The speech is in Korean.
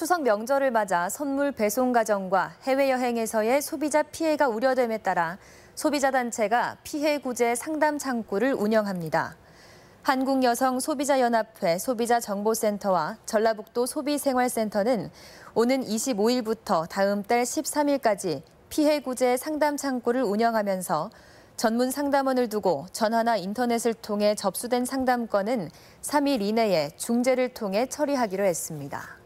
추석 명절을 맞아 선물 배송 과정과 해외여행에서의 소비자 피해가 우려됨에 따라 소비자 단체가 피해 구제 상담 창구를 운영합니다. 한국여성소비자연합회 소비자정보센터와 전라북도 소비생활센터는 오는 25일부터 다음 달 13일까지 피해 구제 상담 창구를 운영하면서 전문 상담원을 두고 전화나 인터넷을 통해 접수된 상담건은 3일 이내에 중재를 통해 처리하기로 했습니다.